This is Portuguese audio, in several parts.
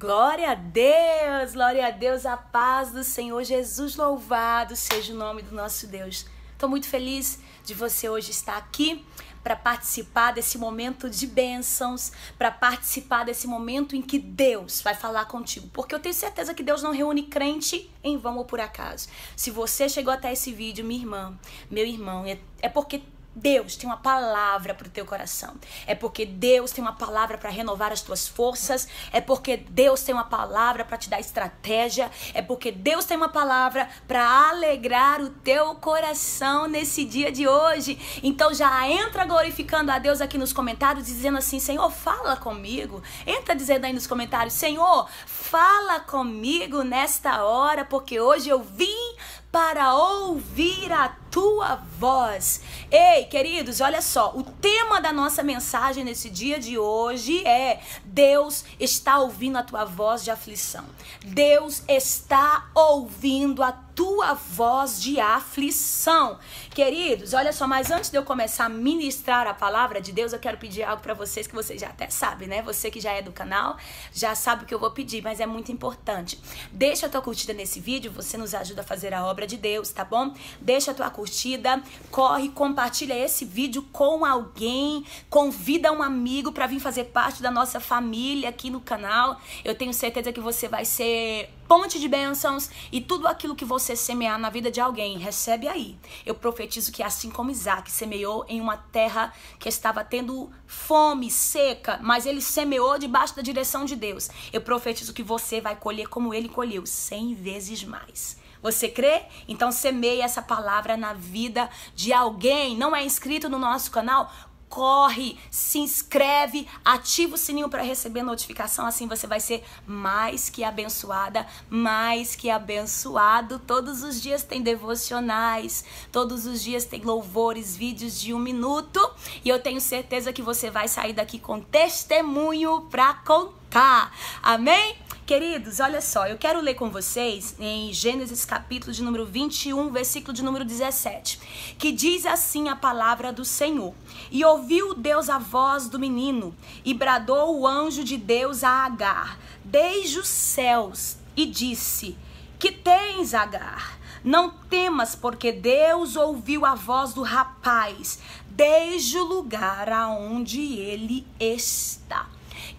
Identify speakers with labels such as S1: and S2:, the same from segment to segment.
S1: Glória a Deus, glória a Deus, a paz do Senhor Jesus, louvado seja o nome do nosso Deus. Estou muito feliz de você hoje estar aqui para participar desse momento de bênçãos, para participar desse momento em que Deus vai falar contigo. Porque eu tenho certeza que Deus não reúne crente em vão ou por acaso. Se você chegou até esse vídeo, minha irmã, meu irmão, é, é porque Deus tem uma palavra para o teu coração. É porque Deus tem uma palavra para renovar as tuas forças. É porque Deus tem uma palavra para te dar estratégia. É porque Deus tem uma palavra para alegrar o teu coração nesse dia de hoje. Então já entra glorificando a Deus aqui nos comentários, dizendo assim: Senhor, fala comigo. Entra dizendo aí nos comentários: Senhor, fala comigo nesta hora, porque hoje eu vim para ouvir a tua voz. Ei, queridos, olha só, o tema da nossa mensagem nesse dia de hoje é: Deus está ouvindo a tua voz de aflição. Deus está ouvindo a tua voz de aflição. Queridos, olha só, mas antes de eu começar a ministrar a palavra de Deus, eu quero pedir algo para vocês que vocês já até sabem, né? Você que já é do canal, já sabe o que eu vou pedir, mas é muito importante. Deixa a tua curtida nesse vídeo, você nos ajuda a fazer a obra de Deus, tá bom? Deixa a tua curtida curtida, corre, compartilha esse vídeo com alguém, convida um amigo para vir fazer parte da nossa família aqui no canal. Eu tenho certeza que você vai ser ponte de bênçãos e tudo aquilo que você semear na vida de alguém, recebe aí. Eu profetizo que assim como Isaac semeou em uma terra que estava tendo fome, seca, mas ele semeou debaixo da direção de Deus, eu profetizo que você vai colher como ele colheu, cem vezes mais. Você crê? Então semeie essa palavra na vida de alguém. Não é inscrito no nosso canal? corre, se inscreve, ativa o sininho para receber notificação, assim você vai ser mais que abençoada, mais que abençoado. Todos os dias tem devocionais, todos os dias tem louvores, vídeos de um minuto, e eu tenho certeza que você vai sair daqui com testemunho para contar. Amém? Queridos, olha só, eu quero ler com vocês em Gênesis capítulo de número 21, versículo de número 17, que diz assim a palavra do Senhor: E ouviu Deus a voz do menino, e bradou o anjo de Deus a Agar, desde os céus, e disse: Que tens, Agar? Não temas, porque Deus ouviu a voz do rapaz desde o lugar aonde ele está.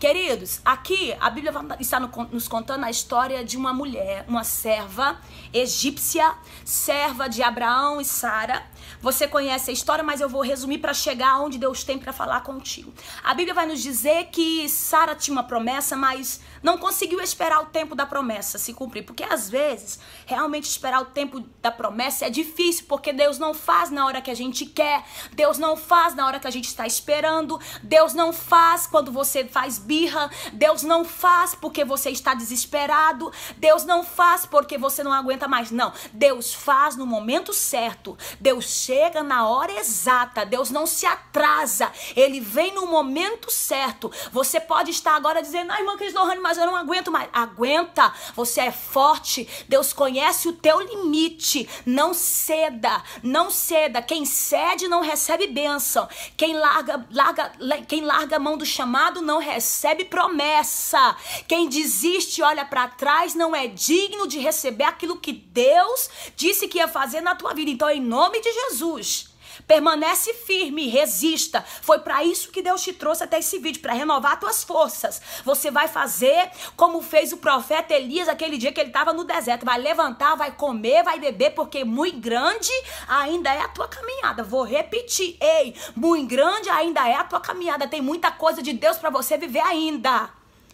S1: Queridos, aqui a Bíblia está nos contando a história de uma mulher, uma serva egípcia, serva de Abraão e Sara, você conhece a história, mas eu vou resumir para chegar onde Deus tem para falar contigo. A Bíblia vai nos dizer que Sara tinha uma promessa, mas não conseguiu esperar o tempo da promessa se cumprir, porque às vezes realmente esperar o tempo da promessa é difícil, porque Deus não faz na hora que a gente quer, Deus não faz na hora que a gente está esperando, Deus não faz quando você faz birra, Deus não faz porque você está desesperado, Deus não faz porque você não aguenta mais, não. Deus faz no momento certo. Deus chega na hora exata, Deus não se atrasa, ele vem no momento certo. Você pode estar agora dizendo, ai ah, irmã Cris Lohane, mas eu não aguento mais. Aguenta, você é forte, Deus conhece o teu limite. Não ceda, não ceda. Quem cede não recebe bênção. Quem larga, larga, quem larga a mão do chamado não recebe promessa. Quem desiste, olha para trás, não é digno de receber aquilo que Deus disse que ia fazer na tua vida. Então, em nome de Jesus, Jesus. Permanece firme, resista. Foi para isso que Deus te trouxe até esse vídeo, para renovar tuas forças. Você vai fazer como fez o profeta Elias aquele dia que ele estava no deserto. Vai levantar, vai comer, vai beber, porque muito grande ainda é a tua caminhada. Vou repetir, ei, muito grande ainda é a tua caminhada. Tem muita coisa de Deus para você viver ainda.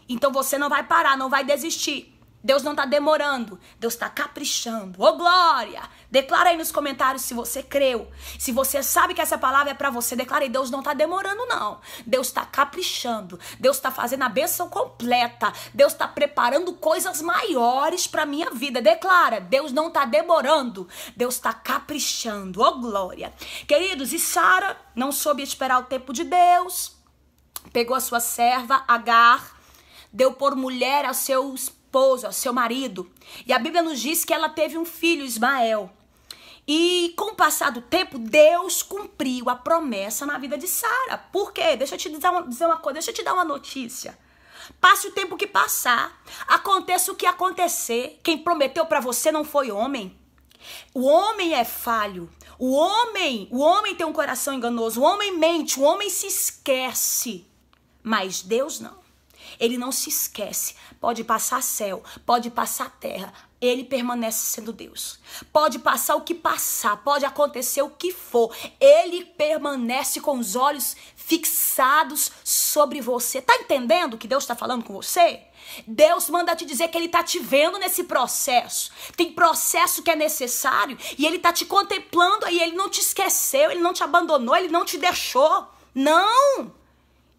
S1: Então você não vai parar, não vai desistir. Deus não está demorando, Deus está caprichando. Ô glória! Declara aí nos comentários se você creu. Se você sabe que essa palavra é para você, declara aí. Deus não está demorando, não. Deus está caprichando. Deus está fazendo a bênção completa. Deus está preparando coisas maiores para minha vida. Declara, Deus não está demorando. Deus está caprichando. Ô glória! Queridos, e Sara não soube esperar o tempo de Deus. Pegou a sua serva, Agar, deu por mulher a seus seu marido. E a Bíblia nos diz que ela teve um filho, Ismael. E com o passar do tempo, Deus cumpriu a promessa na vida de Sara. Por quê? Deixa eu te dizer uma, dizer uma coisa, deixa eu te dar uma notícia. Passe o tempo que passar, aconteça o que acontecer, quem prometeu para você não foi homem. O homem é falho. O homem, o homem tem um coração enganoso, o homem mente, o homem se esquece. Mas Deus não. Ele não se esquece. Pode passar céu, pode passar terra, ele permanece sendo Deus. Pode passar o que passar, pode acontecer o que for, ele permanece com os olhos fixados sobre você. Tá entendendo o que Deus está falando com você? Deus manda te dizer que ele tá te vendo nesse processo. Tem processo que é necessário e ele tá te contemplando aí, ele não te esqueceu, ele não te abandonou, ele não te deixou. Não!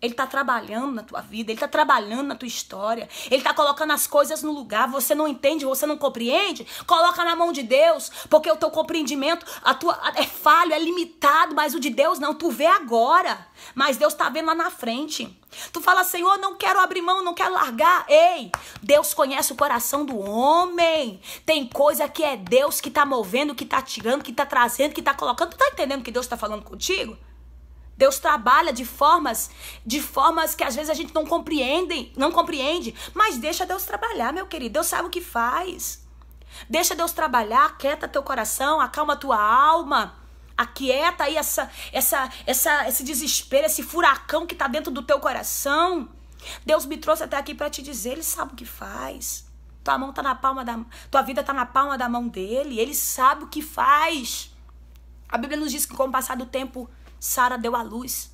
S1: Ele está trabalhando na tua vida, ele está trabalhando na tua história, ele está colocando as coisas no lugar. Você não entende, você não compreende? Coloca na mão de Deus, porque o teu compreendimento a tua, é falho, é limitado, mas o de Deus não. Tu vê agora, mas Deus está vendo lá na frente. Tu fala, Senhor, não quero abrir mão, não quero largar. Ei, Deus conhece o coração do homem. Tem coisa que é Deus que está movendo, que está tirando, que está trazendo, que está colocando. Tu está entendendo que Deus está falando contigo? Deus trabalha de formas, de formas que às vezes a gente não compreende, não compreende, mas deixa Deus trabalhar, meu querido. Deus sabe o que faz. Deixa Deus trabalhar, aquieta teu coração, acalma tua alma. Aquieta aí essa, essa, essa, esse desespero, esse furacão que está dentro do teu coração. Deus me trouxe até aqui para te dizer, Ele sabe o que faz. Tua mão tá na palma da, tua vida tá na palma da mão dele. Ele sabe o que faz. A Bíblia nos diz que com o passar do tempo Sara deu à luz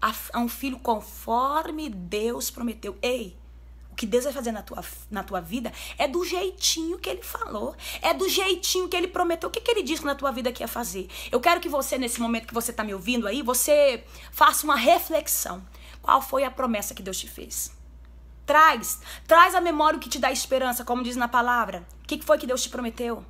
S1: a, a, um filho conforme Deus prometeu. Ei, o que Deus vai fazer na tua, na tua vida é do jeitinho que ele falou, é do jeitinho que ele prometeu. O que, que ele disse na tua vida que ia fazer? Eu quero que você, nesse momento que você está me ouvindo aí, você faça uma reflexão. Qual foi a promessa que Deus te fez? Traz, traz a memória o que te dá esperança, como diz na palavra. O que, que foi que Deus te prometeu?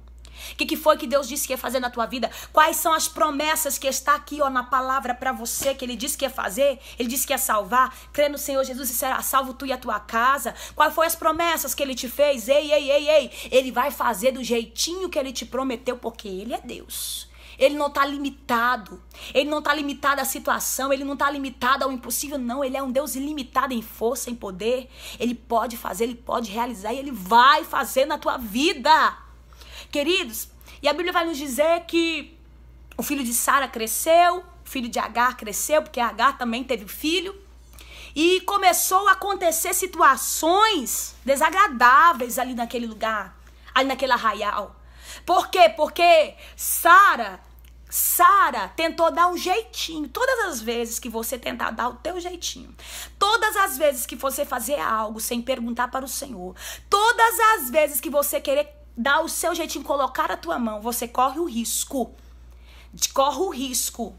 S1: O que, que foi que Deus disse que ia fazer na tua vida? Quais são as promessas que está aqui ó, na palavra para você que Ele disse que ia fazer? Ele disse que ia salvar. Crê no Senhor Jesus e será salvo tu e a tua casa. Quais foram as promessas que Ele te fez? Ei, ei, ei, ei. Ele vai fazer do jeitinho que Ele te prometeu, porque Ele é Deus. Ele não está limitado. Ele não está limitado à situação. Ele não está limitado ao impossível. Não, ele é um Deus ilimitado em força, em poder. Ele pode fazer, ele pode realizar e ele vai fazer na tua vida. Queridos, e a Bíblia vai nos dizer que o filho de Sara cresceu, o filho de Agar cresceu, porque Agar também teve filho. E começou a acontecer situações desagradáveis ali naquele lugar, ali naquele arraial. Por quê? Porque Sara, Sara tentou dar um jeitinho. Todas as vezes que você tentar dar o teu jeitinho, todas as vezes que você fazer algo sem perguntar para o Senhor, todas as vezes que você querer dá o seu em colocar a tua mão, você corre o risco. De, corre o risco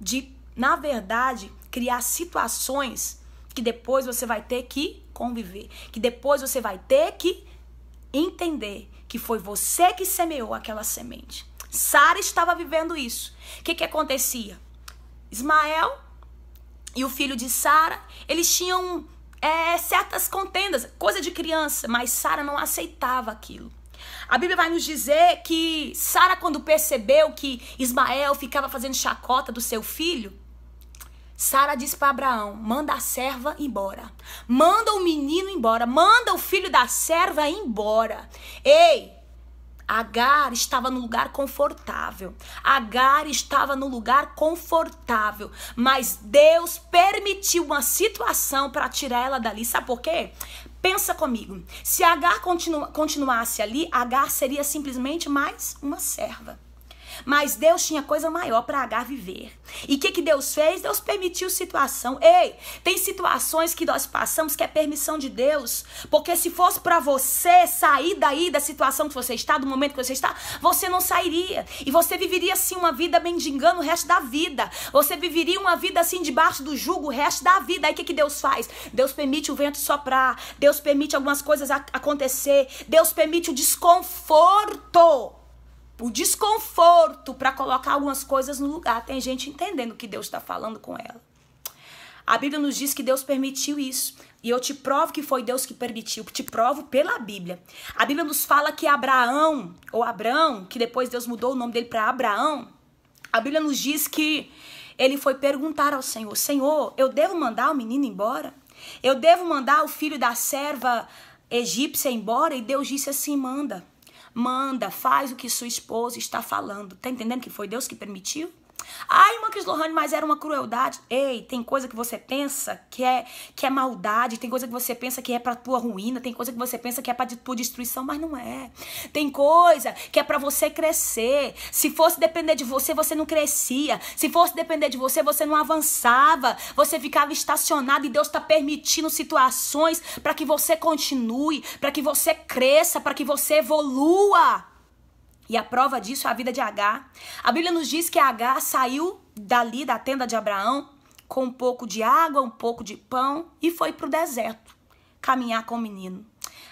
S1: de, na verdade, criar situações que depois você vai ter que conviver, que depois você vai ter que entender que foi você que semeou aquela semente. Sara estava vivendo isso. O que, que acontecia? Ismael e o filho de Sara, eles tinham é, certas contendas, coisa de criança, mas Sara não aceitava aquilo. A Bíblia vai nos dizer que Sara, quando percebeu que Ismael ficava fazendo chacota do seu filho, Sara disse para Abraão: manda a serva embora, manda o menino embora, manda o filho da serva embora. Ei, Agar estava no lugar confortável. Agar estava no lugar confortável. Mas Deus permitiu uma situação para tirar ela dali. Sabe por quê? Pensa comigo. Se Agar continu continuasse ali, Agar seria simplesmente mais uma serva. Mas Deus tinha coisa maior para Agar viver. E o que, que Deus fez? Deus permitiu situação. Ei, tem situações que nós passamos que é permissão de Deus. Porque se fosse para você sair daí da situação que você está, do momento que você está, você não sairia. E você viveria assim uma vida mendigando o resto da vida. Você viveria uma vida assim debaixo do jugo o resto da vida. Aí o que, que Deus faz? Deus permite o vento soprar. Deus permite algumas coisas acontecer. Deus permite o desconforto o desconforto para colocar algumas coisas no lugar. Tem gente entendendo o que Deus está falando com ela. A Bíblia nos diz que Deus permitiu isso. E eu te provo que foi Deus que permitiu, te provo pela Bíblia. A Bíblia nos fala que Abraão, ou Abraão, que depois Deus mudou o nome dele para Abraão, a Bíblia nos diz que ele foi perguntar ao Senhor: Senhor, eu devo mandar o menino embora? Eu devo mandar o filho da serva egípcia embora? E Deus disse assim: manda manda, faz o que sua esposa está falando. Tá entendendo que foi Deus que permitiu? Ai, Manques Lohane, mas era uma crueldade. Ei, tem coisa que você pensa que é que é maldade, tem coisa que você pensa que é para tua ruína, tem coisa que você pensa que é para tua destruição, mas não é. Tem coisa que é para você crescer. Se fosse depender de você, você não crescia. Se fosse depender de você, você não avançava. Você ficava estacionado e Deus está permitindo situações para que você continue, para que você cresça, para que você evolua. E a prova disso é a vida de Agar. A Bíblia nos diz que Agar saiu dali da tenda de Abraão com um pouco de água, um pouco de pão e foi para o deserto caminhar com o menino.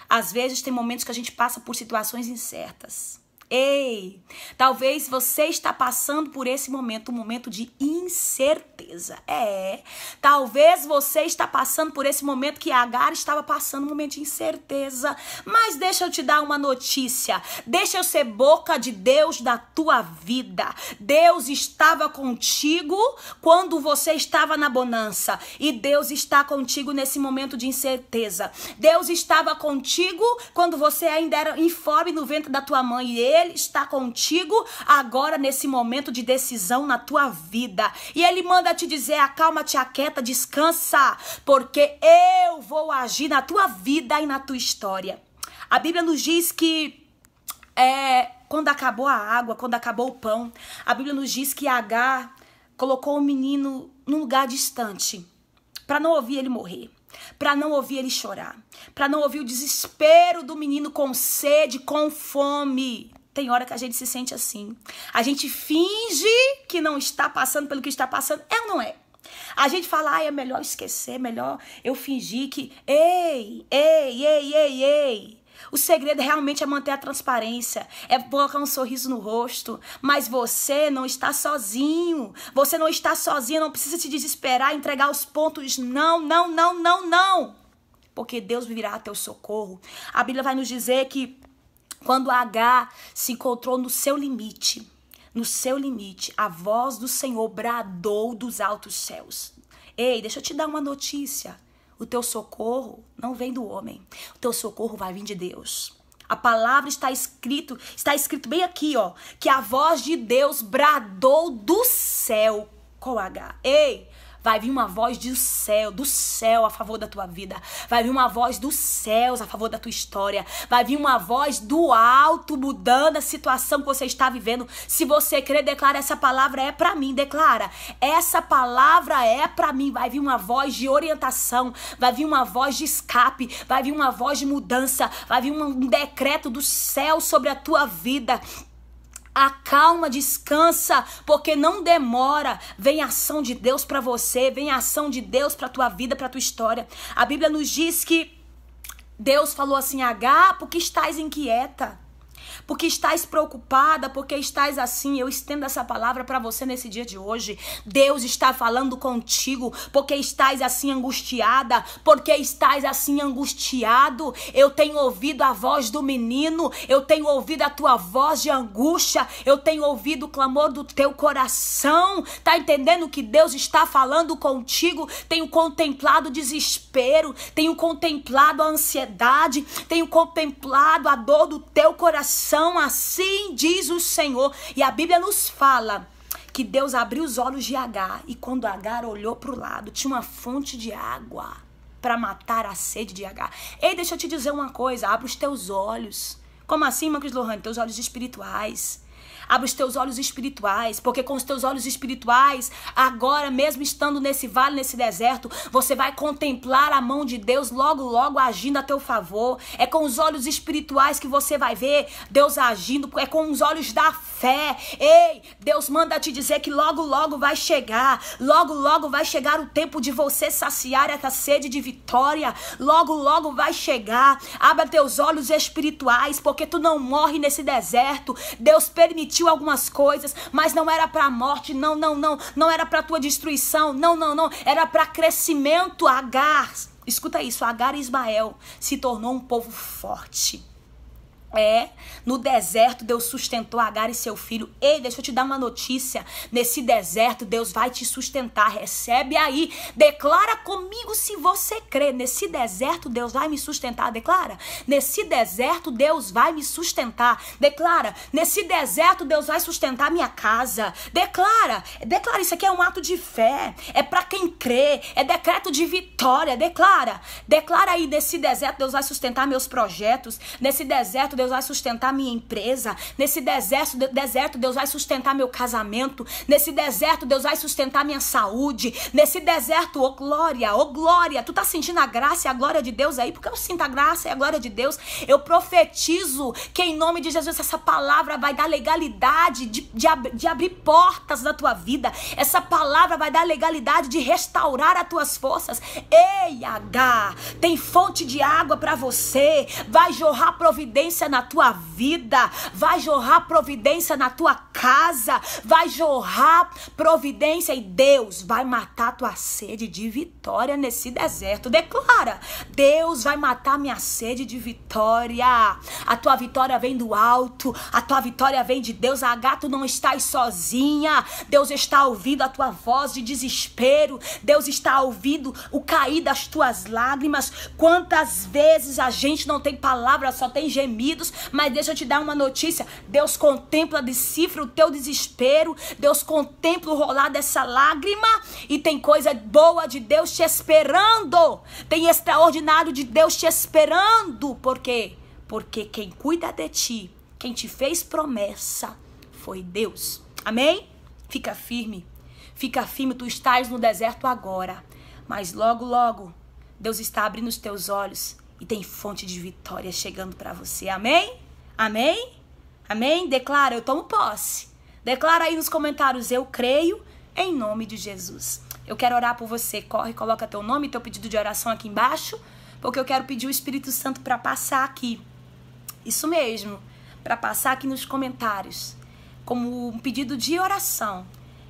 S1: Às vezes tem momentos que a gente passa por situações incertas. Ei, talvez você está passando por esse momento, um momento de incerteza. É, talvez você está passando por esse momento que Agar estava passando, um momento de incerteza. Mas deixa eu te dar uma notícia. Deixa eu ser boca de Deus da tua vida. Deus estava contigo quando você estava na bonança e Deus está contigo nesse momento de incerteza. Deus estava contigo quando você ainda era informe no ventre da tua mãe e ele ele está contigo agora nesse momento de decisão na tua vida. E Ele manda te dizer: acalma-te, aquieta, descansa, porque eu vou agir na tua vida e na tua história. A Bíblia nos diz que é, quando acabou a água, quando acabou o pão, a Bíblia nos diz que Agar colocou o menino num lugar distante para não ouvir ele morrer para não ouvir ele chorar, para não ouvir o desespero do menino com sede, com fome. Tem hora que a gente se sente assim. A gente finge que não está passando pelo que está passando. É ou não é? A gente fala, ah, é melhor esquecer, melhor eu fingir que. Ei, ei, ei, ei, ei. O segredo realmente é manter a transparência, é colocar um sorriso no rosto. Mas você não está sozinho. Você não está sozinho. não precisa se desesperar, entregar os pontos. Não, não, não, não, não. Porque Deus virá a teu socorro. A Bíblia vai nos dizer que quando H se encontrou no seu limite, no seu limite, a voz do Senhor bradou dos altos céus. Ei, deixa eu te dar uma notícia. O teu socorro não vem do homem. O teu socorro vai vir de Deus. A palavra está escrito, está escrito bem aqui, ó, que a voz de Deus bradou do céu com H. Ei, Vai vir uma voz do céu, do céu a favor da tua vida. Vai vir uma voz dos céus a favor da tua história. Vai vir uma voz do alto mudando a situação que você está vivendo. Se você crer, declara essa palavra é para mim, declara. Essa palavra é para mim. Vai vir uma voz de orientação, vai vir uma voz de escape, vai vir uma voz de mudança, vai vir um decreto do céu sobre a tua vida. Acalma, descansa, porque não demora. Vem a ação de Deus para você, vem a ação de Deus para tua vida, para tua história. A Bíblia nos diz que Deus falou assim: "H, por que estás inquieta?" porque estás preocupada, porque estás assim. Eu estendo essa palavra para você nesse dia de hoje. Deus está falando contigo, porque estás assim angustiada, porque estás assim angustiado. Eu tenho ouvido a voz do menino, eu tenho ouvido a tua voz de angústia, eu tenho ouvido o clamor do teu coração. Tá entendendo que Deus está falando contigo? Tenho contemplado o desespero, tenho contemplado a ansiedade, tenho contemplado a dor do teu coração coração, assim diz o Senhor. E a Bíblia nos fala que Deus abriu os olhos de Agar e quando Agar olhou para o lado, tinha uma fonte de água para matar a sede de Agar. Ei, deixa eu te dizer uma coisa, abre os teus olhos. Como assim, Marcos Lohan? Teus olhos espirituais. Abre os teus olhos espirituais, porque com os teus olhos espirituais, agora mesmo estando nesse vale, nesse deserto, você vai contemplar a mão de Deus logo, logo agindo a teu favor. É com os olhos espirituais que você vai ver Deus agindo, é com os olhos da fé. Ei, Deus manda te dizer que logo, logo vai chegar, logo, logo vai chegar o tempo de você saciar essa sede de vitória, logo, logo vai chegar. Abra teus olhos espirituais, porque tu não morre nesse deserto. Deus permitiu permitiu algumas coisas, mas não era para a morte, não, não, não, não era para tua destruição, não, não, não, era para crescimento. Agar, escuta isso, Agar e Ismael se tornou um povo forte. É, no deserto Deus sustentou Agar e seu filho. Ei, deixa eu te dar uma notícia. Nesse deserto Deus vai te sustentar. Recebe aí. Declara comigo se você crê. Nesse deserto Deus vai me sustentar. Declara. Nesse deserto Deus vai me sustentar. Declara. Nesse deserto Deus vai sustentar minha casa. Declara. Declara. Isso aqui é um ato de fé. É para quem crê. É decreto de vitória. Declara. Declara aí. Nesse deserto Deus vai sustentar meus projetos. Nesse deserto Deus Deus vai sustentar minha empresa. Nesse deserto, deserto, Deus vai sustentar meu casamento. Nesse deserto, Deus vai sustentar minha saúde. Nesse deserto, ô oh, glória, ô oh, glória. Tu tá sentindo a graça e a glória de Deus aí? Porque eu sinto a graça e a glória de Deus. Eu profetizo que em nome de Jesus essa palavra vai dar legalidade de, de, ab de abrir portas na tua vida. Essa palavra vai dar legalidade de restaurar as tuas forças. Ei, H, tem fonte de água para você. Vai jorrar providência na tua vida, vai jorrar providência na tua casa, vai jorrar providência e Deus vai matar tua sede de vitória nesse deserto. Declara: Deus vai matar minha sede de vitória. A tua vitória vem do alto, a tua vitória vem de Deus. A gato não estás sozinha. Deus está ouvindo a tua voz de desespero. Deus está ouvindo o cair das tuas lágrimas. Quantas vezes a gente não tem palavras, só tem gemido mas deixa eu te dar uma notícia. Deus contempla, decifra o teu desespero, Deus contempla o rolar dessa lágrima e tem coisa boa de Deus te esperando. Tem extraordinário de Deus te esperando. Por quê? Porque quem cuida de ti, quem te fez promessa, foi Deus. Amém? Fica firme. Fica firme, tu estás no deserto agora, mas logo logo Deus está abrindo os teus olhos e tem fonte de vitória chegando para você. Amém? Amém? Amém? Declara, eu tomo posse. Declara aí nos comentários, eu creio em nome de Jesus. Eu quero orar por você. Corre, coloca teu nome, teu pedido de oração aqui embaixo, porque eu quero pedir o Espírito Santo para passar aqui. Isso mesmo, para passar aqui nos comentários, como um pedido de oração,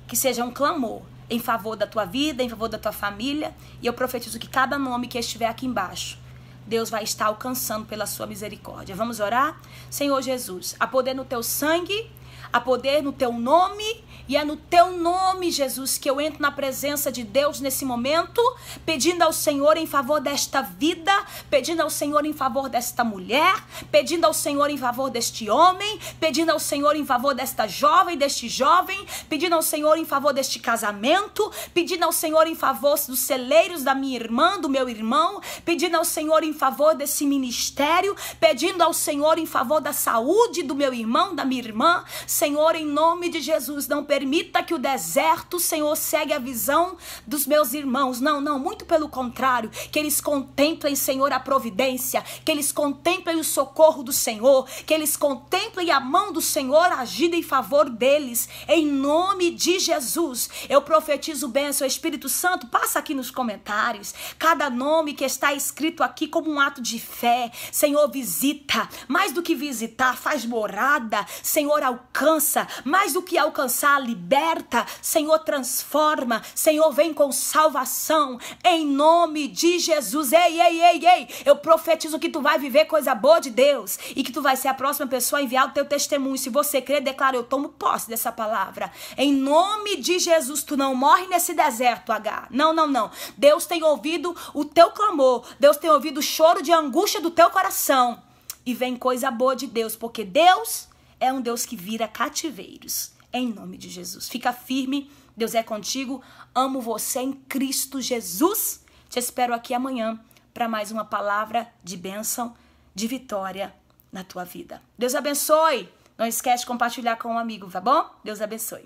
S1: que seja um clamor em favor da tua vida, em favor da tua família, e eu profetizo que cada nome que estiver aqui embaixo Deus vai estar alcançando pela sua misericórdia. Vamos orar? Senhor Jesus, há poder no teu sangue, há poder no teu nome e é no teu nome, Jesus, que eu entro na presença de Deus nesse momento, pedindo ao Senhor em favor desta vida, pedindo ao Senhor em favor desta mulher, pedindo ao Senhor em favor deste homem, pedindo ao Senhor em favor desta jovem, deste jovem, pedindo ao Senhor em favor deste casamento, pedindo ao Senhor em favor dos celeiros da minha irmã, do meu irmão, pedindo ao Senhor em favor desse ministério, pedindo ao Senhor em favor da saúde do meu irmão, da minha irmã. Senhor, em nome de Jesus, não permita que o deserto, Senhor, segue a visão dos meus irmãos. Não, não, muito pelo contrário, que eles contemplem, Senhor, a providência, que eles contemplem o socorro do Senhor, que eles contemplem a mão do Senhor agida em favor deles. Em nome de Jesus, eu profetizo bênção, Espírito Santo, passa aqui nos comentários. Cada nome que está escrito aqui como um ato de fé, Senhor, visita, mais do que visitar, faz morada, Senhor, alcança, mais do que alcançar, liberta, Senhor, transforma, Senhor, vem com salvação, em nome de Jesus. Ei, ei, ei, ei, eu profetizo que tu vai viver coisa boa de Deus e que tu vai ser a próxima pessoa a enviar o teu testemunho. Se você crer, declara: eu tomo posse dessa palavra. Em nome de Jesus, tu não morre nesse deserto, H. Não, não, não. Deus tem ouvido o teu clamor, Deus tem ouvido o choro de angústia do teu coração. E vem coisa boa de Deus, porque Deus é um Deus que vira cativeiros em nome de Jesus. Fica firme, Deus é contigo. Amo você em Cristo Jesus. Te espero aqui amanhã para mais uma palavra de bênção, de vitória na tua vida. Deus abençoe. Não esquece de compartilhar com um amigo, tá bom? Deus abençoe.